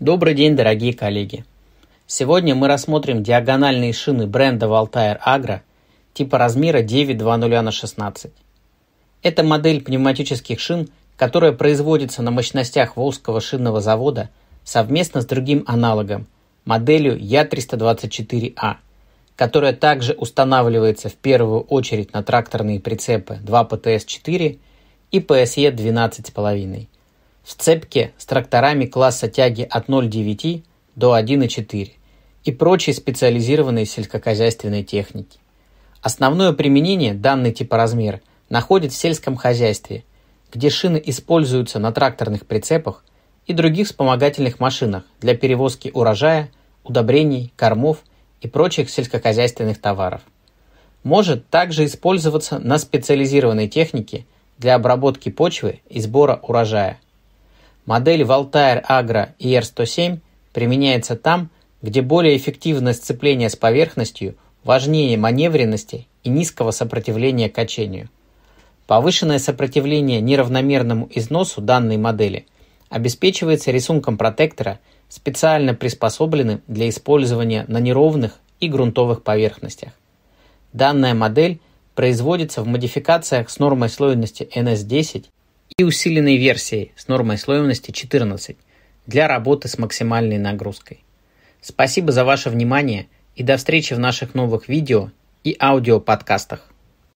Добрый день, дорогие коллеги! Сегодня мы рассмотрим диагональные шины бренда Valtair Agro типа размера 9.2.0 на 16. Это модель пневматических шин, которая производится на мощностях Волжского шинного завода совместно с другим аналогом – моделью Я-324А, а, которая также устанавливается в первую очередь на тракторные прицепы 2ПТС-4 и ПСЕ-12,5 – в цепке с тракторами класса тяги от 0,9 до 1,4 и прочей специализированной сельскохозяйственной техники. Основное применение данный типоразмер находит в сельском хозяйстве, где шины используются на тракторных прицепах и других вспомогательных машинах для перевозки урожая, удобрений, кормов и прочих сельскохозяйственных товаров. Может также использоваться на специализированной технике для обработки почвы и сбора урожая – Модель Valtair Agra ER107 применяется там, где более эффективное сцепление с поверхностью важнее маневренности и низкого сопротивления качению. Повышенное сопротивление неравномерному износу данной модели обеспечивается рисунком протектора, специально приспособленным для использования на неровных и грунтовых поверхностях. Данная модель производится в модификациях с нормой слойности NS10 и усиленной версией с нормой слоевности 14 для работы с максимальной нагрузкой. Спасибо за ваше внимание и до встречи в наших новых видео и аудиоподкастах.